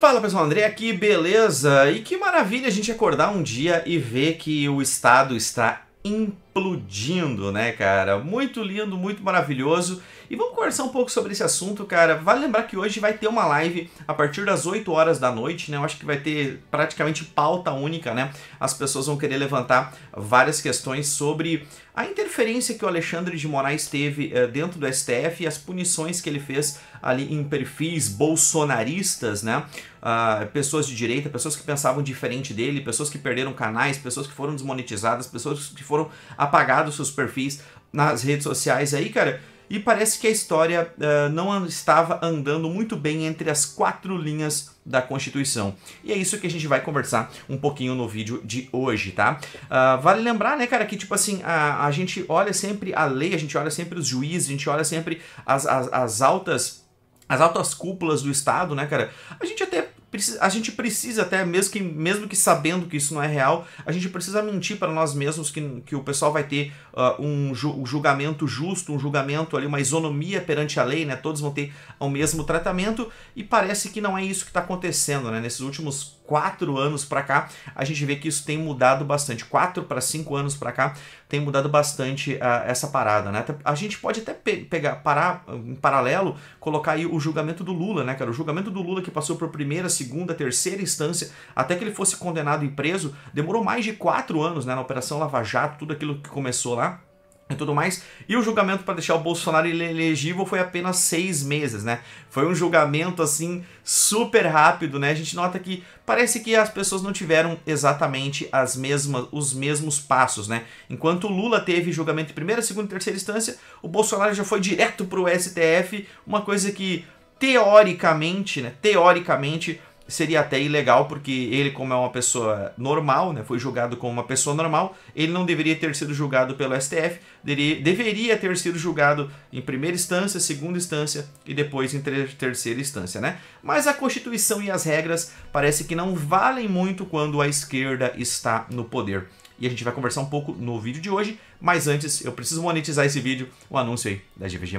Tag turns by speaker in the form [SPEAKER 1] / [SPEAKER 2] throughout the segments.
[SPEAKER 1] Fala pessoal, André aqui, beleza? E que maravilha a gente acordar um dia e ver que o estado está implodindo, né, cara? Muito lindo, muito maravilhoso. E vamos conversar um pouco sobre esse assunto, cara. Vale lembrar que hoje vai ter uma live a partir das 8 horas da noite, né? Eu acho que vai ter praticamente pauta única, né? As pessoas vão querer levantar várias questões sobre a interferência que o Alexandre de Moraes teve uh, dentro do STF e as punições que ele fez ali em perfis bolsonaristas, né? Uh, pessoas de direita, pessoas que pensavam diferente dele, pessoas que perderam canais, pessoas que foram desmonetizadas, pessoas que foram apagados seus perfis nas redes sociais aí, cara e parece que a história uh, não estava andando muito bem entre as quatro linhas da Constituição. E é isso que a gente vai conversar um pouquinho no vídeo de hoje, tá? Uh, vale lembrar, né, cara, que tipo assim, a, a gente olha sempre a lei, a gente olha sempre os juízes, a gente olha sempre as, as, as altas as altas cúpulas do Estado, né, cara? A gente até precisa, a gente precisa até, mesmo que, mesmo que sabendo que isso não é real, a gente precisa mentir para nós mesmos que, que o pessoal vai ter uh, um, ju, um, julgamento justo, um julgamento ali, uma isonomia perante a lei, né? Todos vão ter o mesmo tratamento e parece que não é isso que está acontecendo, né? Nesses últimos quatro anos para cá, a gente vê que isso tem mudado bastante. Quatro para cinco anos para cá tem mudado bastante uh, essa parada, né? A gente pode até pe pegar, parar em paralelo, colocar aí o julgamento do Lula, né, cara? O julgamento do Lula que passou por primeira, segunda, terceira instância, até que ele fosse condenado e preso, demorou mais de quatro anos, né? Na Operação Lava Jato, tudo aquilo que começou lá e tudo mais. E o julgamento para deixar o Bolsonaro elegível foi apenas seis meses, né? Foi um julgamento assim super rápido, né? A gente nota que parece que as pessoas não tiveram exatamente as mesmas, os mesmos passos, né? Enquanto o Lula teve julgamento em primeira, segunda e terceira instância, o Bolsonaro já foi direto para o STF, uma coisa que teoricamente, né? Teoricamente seria até ilegal, porque ele, como é uma pessoa normal, né, foi julgado como uma pessoa normal, ele não deveria ter sido julgado pelo STF, deveria ter sido julgado em primeira instância, segunda instância e depois em terceira instância, né? Mas a Constituição e as regras parece que não valem muito quando a esquerda está no poder. E a gente vai conversar um pouco no vídeo de hoje, mas antes eu preciso monetizar esse vídeo, o um anúncio aí da GVG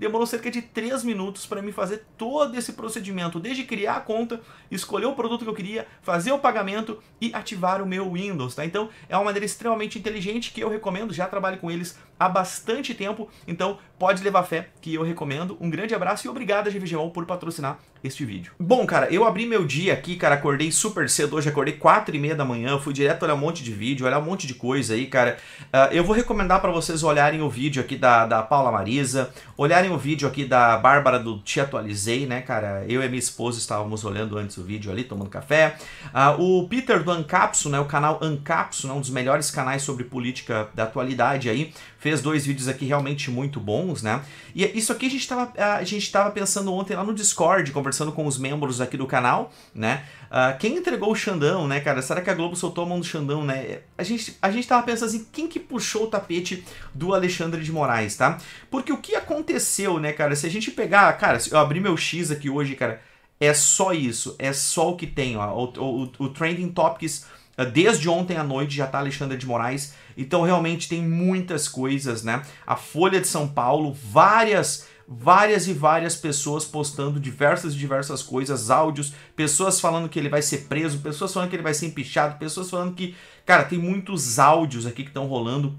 [SPEAKER 1] demorou cerca de 3 minutos para me fazer todo esse procedimento, desde criar a conta, escolher o produto que eu queria, fazer o pagamento e ativar o meu Windows, tá? Então é uma maneira extremamente inteligente que eu recomendo, já trabalho com eles há bastante tempo, então pode levar fé que eu recomendo. Um grande abraço e obrigado GVGO por patrocinar este vídeo. Bom, cara, eu abri meu dia aqui, cara, acordei super cedo hoje, acordei 4 e meia da manhã, fui direto olhar um monte de vídeo, olhar um monte de coisa aí, cara. Uh, eu vou recomendar para vocês olharem o vídeo aqui da, da Paula Marisa, olharem o vídeo aqui da Bárbara do Te Atualizei, né, cara? Eu e minha esposa estávamos olhando antes o vídeo ali, tomando café. Uh, o Peter do Ancapso, né, o canal Ancapso, né, um dos melhores canais sobre política da atualidade aí, fez dois vídeos aqui realmente muito bons, né? E isso aqui a gente estava ah, a gente tava pensando ontem lá no Discord, conversando com os membros aqui do canal, né? Uh, quem entregou o Xandão, né, cara? Será que a Globo soltou a mão do Xandão, né? A gente, a gente tava pensando assim, quem que puxou o tapete do Alexandre de Moraes, tá? Porque o que aconteceu cresceu, né, cara? Se a gente pegar, cara, se eu abrir meu X aqui hoje, cara, é só isso, é só o que tem, ó. O, o, o Trending Topics eh, desde ontem à noite já tá Alexandre de Moraes, então realmente tem muitas coisas, né? A Folha de São Paulo, várias várias e várias pessoas postando diversas e diversas coisas, áudios, pessoas falando que ele vai ser preso, pessoas falando que ele vai ser empichado, pessoas falando que, cara, tem muitos áudios aqui que estão rolando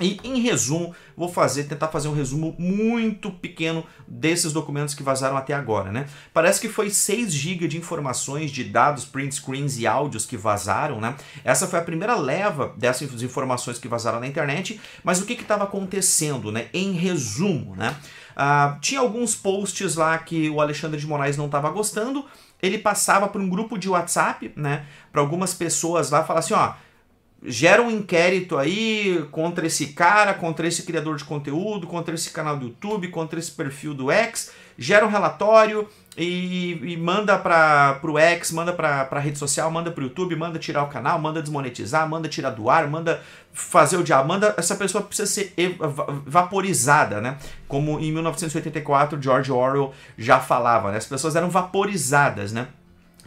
[SPEAKER 1] e em resumo, vou fazer, tentar fazer um resumo muito pequeno desses documentos que vazaram até agora, né? Parece que foi 6 GB de informações de dados, print screens e áudios que vazaram, né? Essa foi a primeira leva dessas informações que vazaram na internet, mas o que estava acontecendo, né? Em resumo, né? Ah, tinha alguns posts lá que o Alexandre de Moraes não estava gostando, ele passava para um grupo de WhatsApp, né? Para algumas pessoas lá falar assim, ó gera um inquérito aí contra esse cara, contra esse criador de conteúdo, contra esse canal do YouTube, contra esse perfil do X, gera um relatório e, e manda para o X, manda para a rede social, manda para o YouTube, manda tirar o canal, manda desmonetizar, manda tirar do ar, manda fazer o diabo, manda essa pessoa precisa ser vaporizada, né? Como em 1984 George Orwell já falava, né? As pessoas eram vaporizadas, né?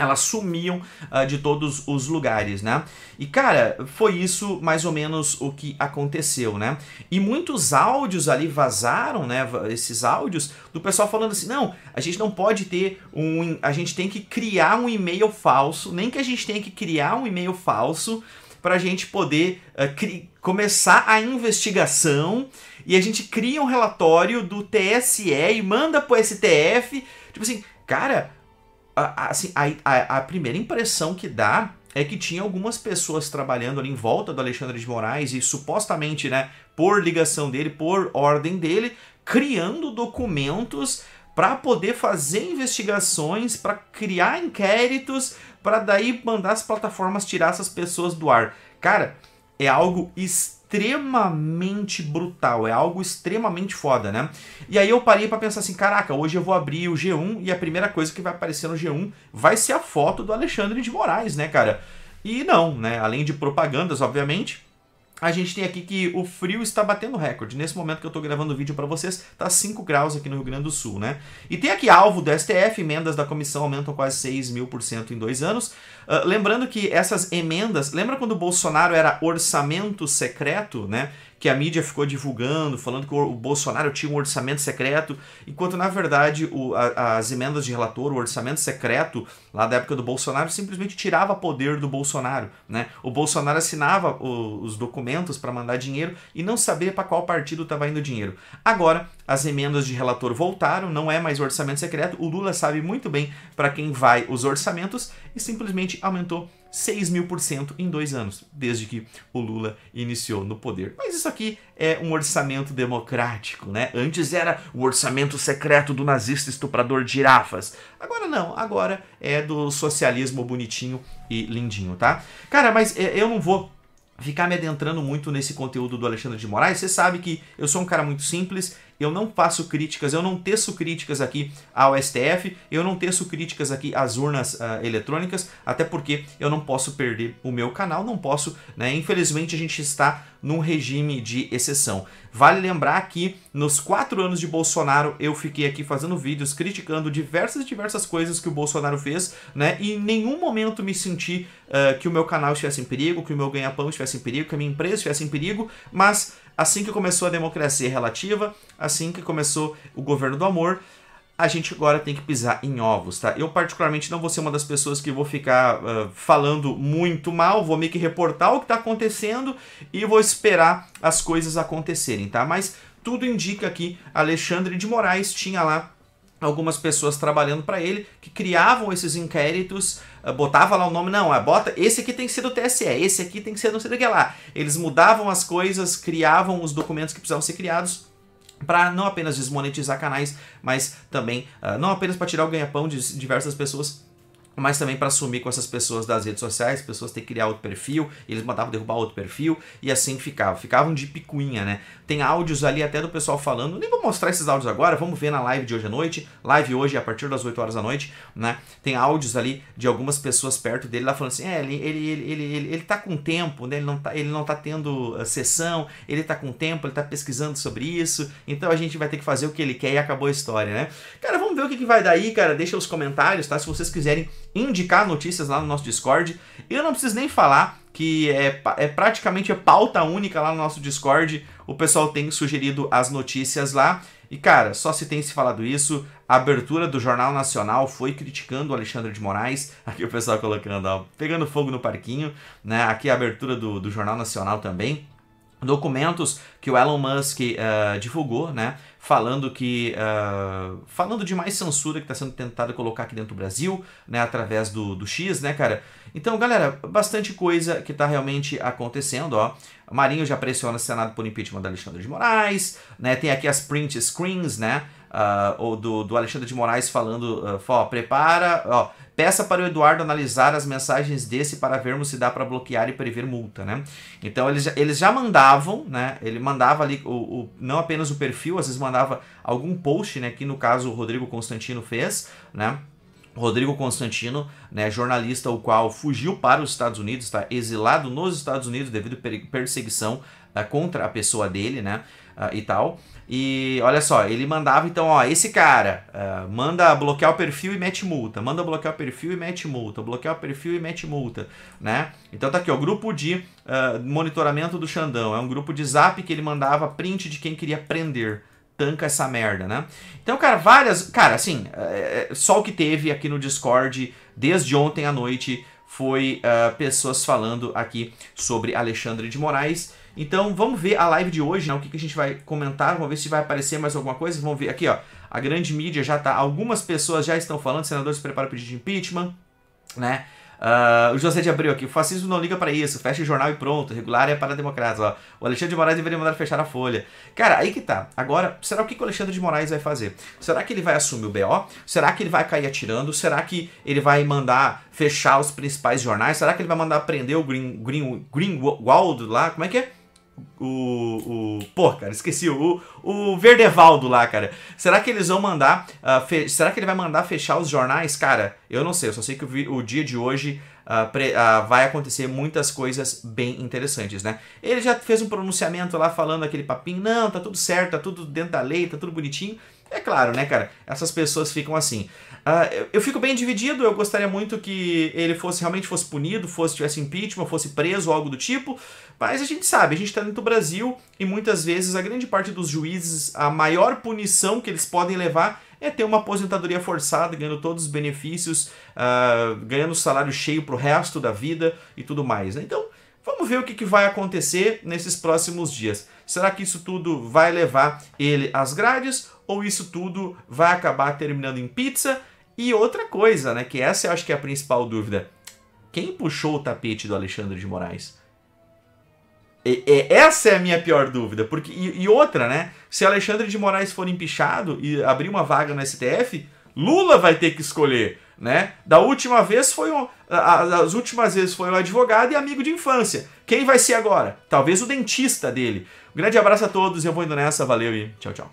[SPEAKER 1] elas sumiam uh, de todos os lugares, né? E cara, foi isso mais ou menos o que aconteceu, né? E muitos áudios ali vazaram, né? Esses áudios do pessoal falando assim: não, a gente não pode ter um. A gente tem que criar um e-mail falso, nem que a gente tenha que criar um e-mail falso para a gente poder uh, começar a investigação e a gente cria um relatório do TSE e manda pro STF. Tipo assim, cara, a, assim, a, a, a primeira impressão que dá é que tinha algumas pessoas trabalhando ali em volta do Alexandre de Moraes e supostamente, né, por ligação dele, por ordem dele, criando documentos para poder fazer investigações, para criar inquéritos, para daí mandar as plataformas tirar essas pessoas do ar. Cara, é algo estranho extremamente brutal, é algo extremamente foda, né? E aí eu parei para pensar assim, caraca, hoje eu vou abrir o G1 e a primeira coisa que vai aparecer no G1 vai ser a foto do Alexandre de Moraes, né, cara? E não, né? Além de propagandas, obviamente, a gente tem aqui que o frio está batendo recorde. Nesse momento que eu estou gravando o vídeo para vocês, está 5 graus aqui no Rio Grande do Sul, né? E tem aqui alvo do STF, emendas da comissão aumentam quase 6 mil por cento em dois anos. Uh, lembrando que essas emendas, lembra quando o Bolsonaro era orçamento secreto, né? que a mídia ficou divulgando, falando que o Bolsonaro tinha um orçamento secreto, enquanto na verdade o, a, as emendas de relator, o orçamento secreto lá da época do Bolsonaro simplesmente tirava poder do Bolsonaro, né? O Bolsonaro assinava o, os documentos para mandar dinheiro e não sabia para qual partido estava indo o dinheiro. Agora as emendas de relator voltaram, não é mais orçamento secreto. O Lula sabe muito bem para quem vai os orçamentos e simplesmente aumentou 6 mil por cento em dois anos, desde que o Lula iniciou no poder. Mas isso aqui é um orçamento democrático, né? Antes era o orçamento secreto do nazista estuprador de girafas. Agora não, agora é do socialismo bonitinho e lindinho, tá? Cara, mas é, eu não vou ficar me adentrando muito nesse conteúdo do Alexandre de Moraes. Você sabe que eu sou um cara muito simples eu não faço críticas, eu não teço críticas aqui ao STF, eu não teço críticas aqui às urnas uh, eletrônicas, até porque eu não posso perder o meu canal, não posso, né? Infelizmente a gente está num regime de exceção. Vale lembrar que nos quatro anos de Bolsonaro eu fiquei aqui fazendo vídeos criticando diversas e diversas coisas que o Bolsonaro fez, né? E em nenhum momento me senti uh, que o meu canal estivesse em perigo, que o meu ganha-pão estivesse em perigo, que a minha empresa estivesse em perigo, mas Assim que começou a democracia relativa, assim que começou o governo do amor, a gente agora tem que pisar em ovos, tá? Eu, particularmente, não vou ser uma das pessoas que vou ficar uh, falando muito mal, vou meio que reportar o que tá acontecendo e vou esperar as coisas acontecerem, tá? Mas tudo indica que Alexandre de Moraes tinha lá algumas pessoas trabalhando para ele que criavam esses inquéritos ah, botava lá o nome, não, ah, bota, esse aqui tem que ser do TSE, esse aqui tem que ser não sei do que lá. Eles mudavam as coisas, criavam os documentos que precisavam ser criados para não apenas desmonetizar canais, mas também uh, não apenas para tirar o ganha-pão de diversas pessoas, mas também para assumir com essas pessoas das redes sociais, pessoas têm que criar outro perfil, eles mandavam derrubar outro perfil e assim ficava. Ficavam de picuinha, né? Tem áudios ali até do pessoal falando, nem vou mostrar esses áudios agora, vamos ver na live de hoje à noite, live hoje a partir das 8 horas da noite, né? Tem áudios ali de algumas pessoas perto dele lá falando assim: "É, ele ele ele ele, ele, ele tá com tempo, né? Ele não tá ele não tá tendo eh, sessão, ele tá com tempo, ele tá pesquisando sobre isso, então a gente vai ter que fazer o que ele quer e acabou a história, né? Cara, vamos ver o que, que vai daí, cara. Deixa os comentários, tá? Se vocês quiserem indicar notícias lá no nosso Discord. Eu não preciso nem falar que é, é praticamente a pauta única lá no nosso Discord. O pessoal tem sugerido as notícias lá. E cara, só se tem se falado isso. A abertura do Jornal Nacional foi criticando o Alexandre de Moraes. Aqui o pessoal colocando, ó, pegando fogo no parquinho, né? Aqui a abertura do, do Jornal Nacional também documentos que o Elon Musk uh, divulgou, né? Falando que. Uh, falando de mais censura que está sendo tentada colocar aqui dentro do Brasil, né? Através do, do X, né, cara? Então, galera, bastante coisa que está realmente acontecendo, ó. Marinho já pressiona o Senado por impeachment da Alexandre de Moraes, né? Tem aqui as print screens, né? Uh, ou do, do Alexandre de Moraes falando, eh, ó, prepara, ó Peça para o Eduardo analisar as mensagens desse para vermos se dá para bloquear e prever multa, né? Então eles já, eles já mandavam, né? Ele mandava ali o, o, não apenas o perfil, às vezes mandava algum post, né? Que no caso o Rodrigo Constantino fez, né? Rodrigo Constantino, né, jornalista o qual fugiu para os Estados Unidos, está exilado nos Estados Unidos devido à perseguição uh, contra a pessoa dele, né? uh, e tal. E olha só, ele mandava então, ó, esse cara uh, manda bloquear o perfil e mete multa, manda bloquear o perfil e mete multa, bloquear o perfil e mete multa, né? Então tá aqui, ó, grupo de uh, monitoramento do Xandão, é um grupo de zap que ele mandava print de quem queria prender, tanca essa merda, né? Então, cara, várias, cara, assim, é, só o que teve aqui no Discord desde ontem à noite foi uh, pessoas falando aqui sobre Alexandre de Moraes então vamos ver a live de hoje, né? O que, que a gente vai comentar, vamos ver se vai aparecer mais alguma coisa. Vamos ver aqui, ó. A grande mídia já tá. Algumas pessoas já estão falando, senadores preparam para pedir de impeachment, né? Uh, o José de Abreu aqui, o fascismo não liga para isso, fecha o jornal e pronto, regular é para democratas. Ó. O Alexandre de Moraes deveria mandar fechar a folha. Cara, aí que tá. Agora, será o que, que o Alexandre de Moraes vai fazer? Será que ele vai assumir o BO? Será que ele vai cair atirando? Será que ele vai mandar fechar os principais jornais? Será que ele vai mandar prender o Green, Green, Greenwald lá? Como é que é? O, o. Pô, cara, esqueci. O, o Verdevaldo lá, cara. Será que eles vão mandar. Uh, fe... Será que ele vai mandar fechar os jornais? Cara, eu não sei. Eu só sei que o, o dia de hoje Uh, pre, uh, vai acontecer muitas coisas bem interessantes, né? Ele já fez um pronunciamento lá falando aquele papinho, não, tá tudo certo, tá tudo dentro da lei, tá tudo bonitinho. É claro, né, cara? Essas pessoas ficam assim. Uh, eu, eu, fico bem dividido, eu gostaria muito que ele fosse realmente fosse punido, fosse tivesse impeachment, fosse preso, algo do tipo, mas a gente sabe, a gente está dentro do Brasil e muitas vezes a grande parte dos juízes, a maior punição que eles podem levar é ter uma aposentadoria forçada, ganhando todos os benefícios, uh, ganhando salário cheio pro resto da vida e tudo mais. Né? Então, Vamos ver o que, que, vai acontecer nesses próximos dias. Será que isso tudo vai levar ele às grades ou isso tudo vai acabar terminando em pizza? E outra coisa, né, que essa eu acho que é a principal dúvida. Quem puxou o tapete do Alexandre de Moraes? E, e, essa é a minha pior dúvida, porque e, e outra, né? Se Alexandre de Moraes for empichado e abrir uma vaga no STF, Lula vai ter que escolher, né? Da última vez foi um, as últimas vezes foi o um advogado e amigo de infância. Quem vai ser agora? Talvez o dentista dele. Um grande abraço a todos, eu vou indo nessa, valeu e tchau, tchau.